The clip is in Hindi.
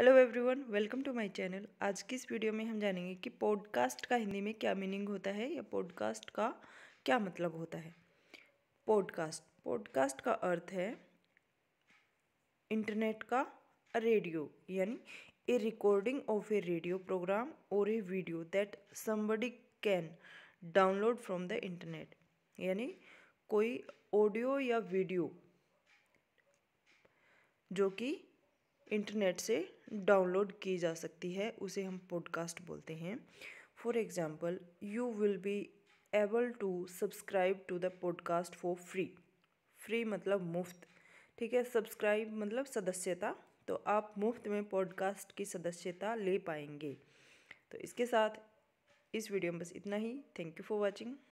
hello everyone welcome to my channel आज की इस वीडियो में हम जानेंगे कि पॉडकास्ट का हिंदी में क्या मीनिंग होता है या पॉडकास्ट का क्या मतलब होता है पॉडकास्ट पॉडकास्ट का अर्थ है इंटरनेट का रेडियो यानी a recording of a radio program और a video that somebody can download from the internet यानी कोई ऑडियो या वीडियो जो कि इंटरनेट से डाउनलोड की जा सकती है उसे हम पॉडकास्ट बोलते हैं for example you will be able to subscribe to the podcast for free free मतलब मुफ्त ठीक है सब्सक्राइब मतलब सदस्यता तो आप मुफ्त में पॉडकास्ट की सदस्यता ले पाएंगे तो इसके साथ इस वीडियो में बस इतना ही थैंक यू फॉर वॉचिंग